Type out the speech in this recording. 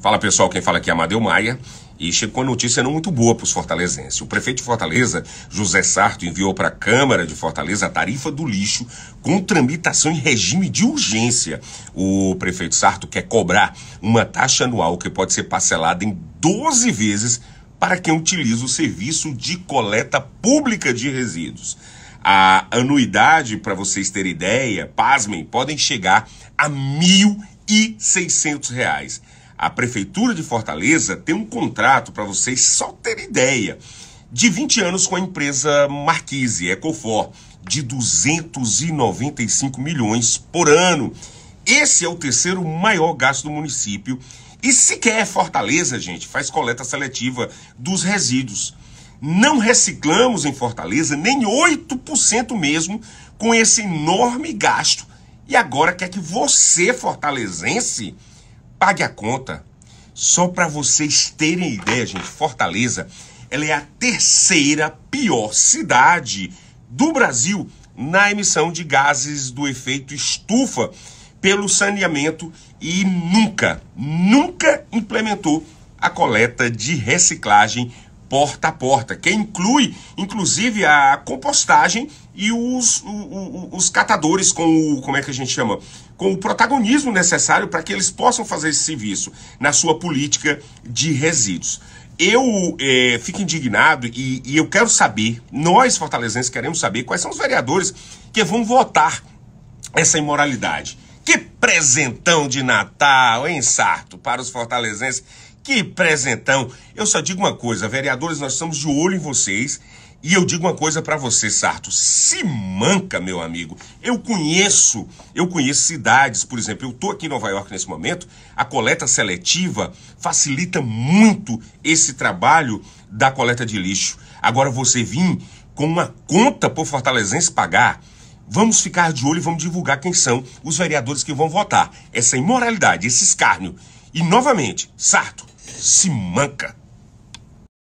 Fala pessoal, quem fala aqui é Amadeu Maia. E chegou uma notícia não muito boa para os fortalezenses. O prefeito de Fortaleza, José Sarto, enviou para a Câmara de Fortaleza a tarifa do lixo com tramitação em regime de urgência. O prefeito Sarto quer cobrar uma taxa anual que pode ser parcelada em 12 vezes para quem utiliza o serviço de coleta pública de resíduos. A anuidade, para vocês terem ideia, pasmem, podem chegar a R$ 1.600. A Prefeitura de Fortaleza tem um contrato, para vocês só terem ideia, de 20 anos com a empresa Marquise, Ecofor, de 295 milhões por ano. Esse é o terceiro maior gasto do município. E sequer é Fortaleza, gente, faz coleta seletiva dos resíduos. Não reciclamos em Fortaleza nem 8% mesmo com esse enorme gasto. E agora quer que você, fortalezense, pague a conta. Só para vocês terem ideia, gente, Fortaleza, ela é a terceira pior cidade do Brasil na emissão de gases do efeito estufa pelo saneamento e nunca, nunca implementou a coleta de reciclagem porta a porta, que inclui, inclusive, a compostagem e os, o, o, os catadores com o, como é que a gente chama? Com o protagonismo necessário para que eles possam fazer esse serviço na sua política de resíduos. Eu é, fico indignado e, e eu quero saber, nós fortalezenses queremos saber quais são os vereadores que vão votar essa imoralidade. Que presentão de Natal, hein, Sarto, para os fortalezenses que presentão! Eu só digo uma coisa, vereadores, nós estamos de olho em vocês. E eu digo uma coisa para você, Sarto, se manca, meu amigo. Eu conheço, eu conheço cidades, por exemplo, eu tô aqui em Nova York nesse momento, a coleta seletiva facilita muito esse trabalho da coleta de lixo. Agora você vir com uma conta por Fortalezense pagar, vamos ficar de olho e vamos divulgar quem são os vereadores que vão votar. Essa imoralidade, esse escárnio e novamente, Sarto se manca.